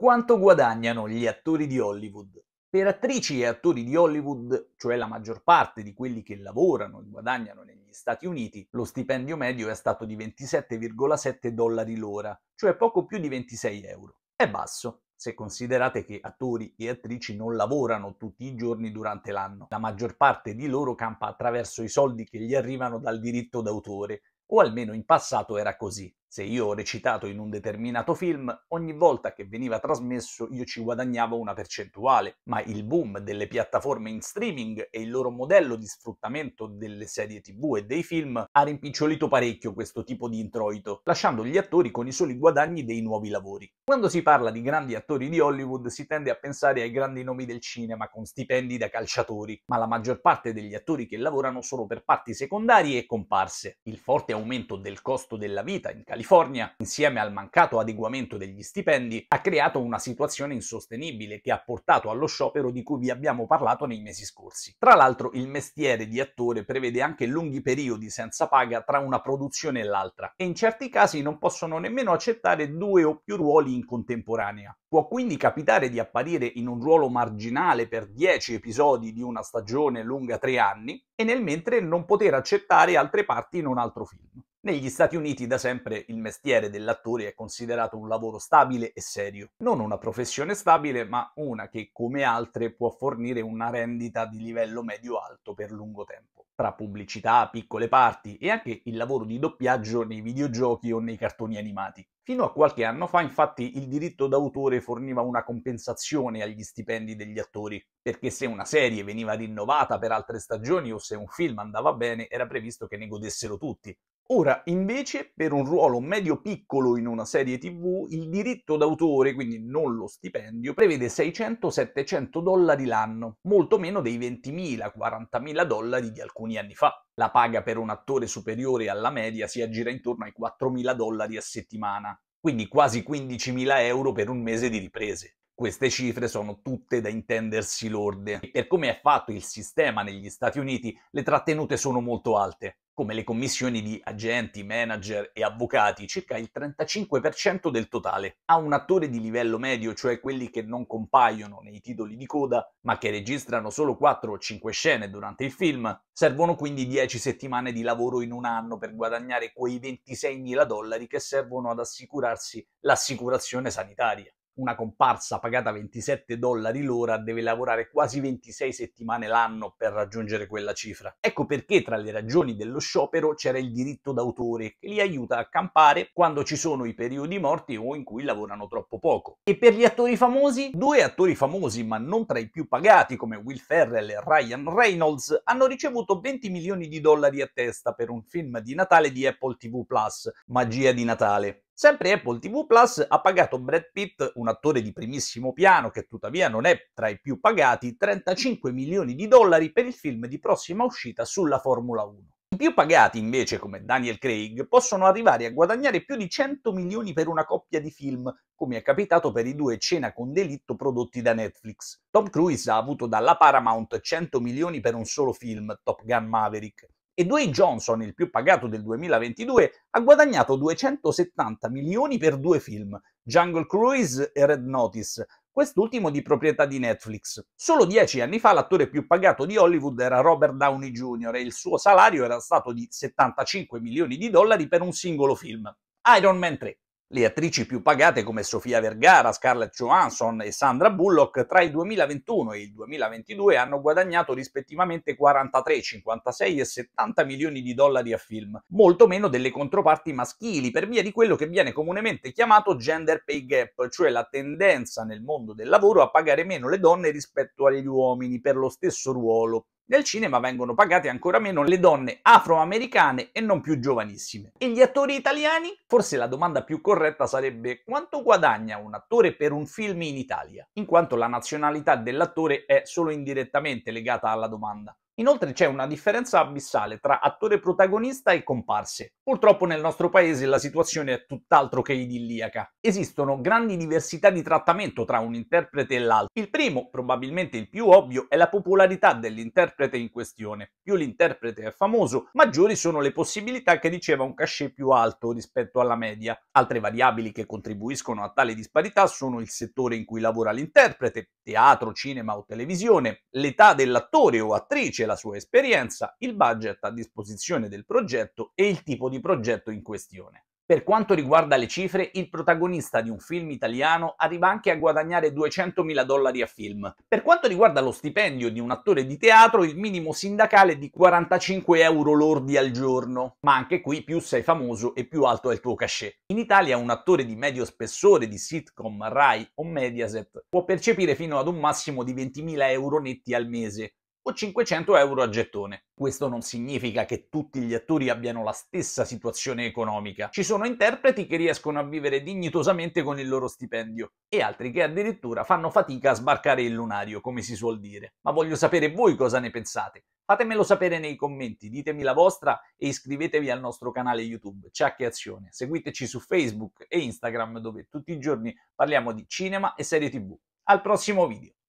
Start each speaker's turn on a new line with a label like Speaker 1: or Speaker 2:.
Speaker 1: Quanto guadagnano gli attori di Hollywood? Per attrici e attori di Hollywood, cioè la maggior parte di quelli che lavorano e guadagnano negli Stati Uniti, lo stipendio medio è stato di 27,7 dollari l'ora, cioè poco più di 26 euro. È basso, se considerate che attori e attrici non lavorano tutti i giorni durante l'anno. La maggior parte di loro campa attraverso i soldi che gli arrivano dal diritto d'autore, o almeno in passato era così. Se io ho recitato in un determinato film, ogni volta che veniva trasmesso io ci guadagnavo una percentuale, ma il boom delle piattaforme in streaming e il loro modello di sfruttamento delle serie tv e dei film ha rimpicciolito parecchio questo tipo di introito, lasciando gli attori con i soli guadagni dei nuovi lavori. Quando si parla di grandi attori di Hollywood si tende a pensare ai grandi nomi del cinema con stipendi da calciatori, ma la maggior parte degli attori che lavorano sono per parti secondarie e comparse. Il forte aumento del costo della vita in California California, insieme al mancato adeguamento degli stipendi, ha creato una situazione insostenibile che ha portato allo sciopero di cui vi abbiamo parlato nei mesi scorsi. Tra l'altro il mestiere di attore prevede anche lunghi periodi senza paga tra una produzione e l'altra e in certi casi non possono nemmeno accettare due o più ruoli in contemporanea. Può quindi capitare di apparire in un ruolo marginale per 10 episodi di una stagione lunga 3 anni e nel mentre non poter accettare altre parti in un altro film. Negli Stati Uniti da sempre il mestiere dell'attore è considerato un lavoro stabile e serio. Non una professione stabile, ma una che, come altre, può fornire una rendita di livello medio-alto per lungo tempo tra pubblicità, piccole parti e anche il lavoro di doppiaggio nei videogiochi o nei cartoni animati. Fino a qualche anno fa, infatti, il diritto d'autore forniva una compensazione agli stipendi degli attori, perché se una serie veniva rinnovata per altre stagioni o se un film andava bene, era previsto che ne godessero tutti. Ora, invece, per un ruolo medio-piccolo in una serie TV, il diritto d'autore, quindi non lo stipendio, prevede 600-700 dollari l'anno, molto meno dei 20.000-40.000 dollari di alcuni alcuni anni fa. La paga per un attore superiore alla media si aggira intorno ai 4.000 dollari a settimana, quindi quasi 15.000 euro per un mese di riprese. Queste cifre sono tutte da intendersi lorde. E Per come è fatto il sistema negli Stati Uniti, le trattenute sono molto alte come le commissioni di agenti, manager e avvocati, circa il 35% del totale. A un attore di livello medio, cioè quelli che non compaiono nei titoli di coda, ma che registrano solo 4 o 5 scene durante il film, servono quindi 10 settimane di lavoro in un anno per guadagnare quei 26.000 dollari che servono ad assicurarsi l'assicurazione sanitaria una comparsa pagata 27 dollari l'ora deve lavorare quasi 26 settimane l'anno per raggiungere quella cifra. Ecco perché tra le ragioni dello sciopero c'era il diritto d'autore che li aiuta a campare quando ci sono i periodi morti o in cui lavorano troppo poco. E per gli attori famosi? Due attori famosi ma non tra i più pagati come Will Ferrell e Ryan Reynolds hanno ricevuto 20 milioni di dollari a testa per un film di Natale di Apple TV Plus, Magia di Natale. Sempre Apple TV Plus ha pagato Brad Pitt, un attore di primissimo piano che tuttavia non è tra i più pagati, 35 milioni di dollari per il film di prossima uscita sulla Formula 1. I più pagati, invece, come Daniel Craig, possono arrivare a guadagnare più di 100 milioni per una coppia di film, come è capitato per i due Cena con delitto prodotti da Netflix. Tom Cruise ha avuto dalla Paramount 100 milioni per un solo film, Top Gun Maverick e Dwayne Johnson, il più pagato del 2022, ha guadagnato 270 milioni per due film, Jungle Cruise e Red Notice, quest'ultimo di proprietà di Netflix. Solo dieci anni fa l'attore più pagato di Hollywood era Robert Downey Jr. e il suo salario era stato di 75 milioni di dollari per un singolo film, Iron Man 3 le attrici più pagate come Sofia Vergara, Scarlett Johansson e Sandra Bullock tra il 2021 e il 2022 hanno guadagnato rispettivamente 43, 56 e 70 milioni di dollari a film, molto meno delle controparti maschili per via di quello che viene comunemente chiamato gender pay gap, cioè la tendenza nel mondo del lavoro a pagare meno le donne rispetto agli uomini per lo stesso ruolo. Nel cinema vengono pagate ancora meno le donne afroamericane e non più giovanissime. E gli attori italiani? Forse la domanda più corretta sarebbe quanto guadagna un attore per un film in Italia, in quanto la nazionalità dell'attore è solo indirettamente legata alla domanda. Inoltre c'è una differenza abissale tra attore protagonista e comparse. Purtroppo nel nostro paese la situazione è tutt'altro che idilliaca. Esistono grandi diversità di trattamento tra un interprete e l'altro. Il primo, probabilmente il più ovvio, è la popolarità dell'interprete in questione. Più l'interprete è famoso, maggiori sono le possibilità che riceva un cachet più alto rispetto alla media. Altre variabili che contribuiscono a tale disparità sono il settore in cui lavora l'interprete, teatro, cinema o televisione, l'età dell'attore o attrice, la sua esperienza, il budget a disposizione del progetto e il tipo di progetto in questione. Per quanto riguarda le cifre, il protagonista di un film italiano arriva anche a guadagnare 200.000 dollari a film. Per quanto riguarda lo stipendio di un attore di teatro, il minimo sindacale è di 45 euro lordi al giorno. Ma anche qui più sei famoso e più alto è il tuo cachet. In Italia un attore di medio spessore di sitcom, Rai o Mediaset può percepire fino ad un massimo di 20.000 euro netti al mese, o 500 euro a gettone. Questo non significa che tutti gli attori abbiano la stessa situazione economica. Ci sono interpreti che riescono a vivere dignitosamente con il loro stipendio e altri che addirittura fanno fatica a sbarcare il lunario, come si suol dire. Ma voglio sapere voi cosa ne pensate. Fatemelo sapere nei commenti, ditemi la vostra e iscrivetevi al nostro canale YouTube Ciao che Azione. Seguiteci su Facebook e Instagram dove tutti i giorni parliamo di cinema e serie TV. Al prossimo video!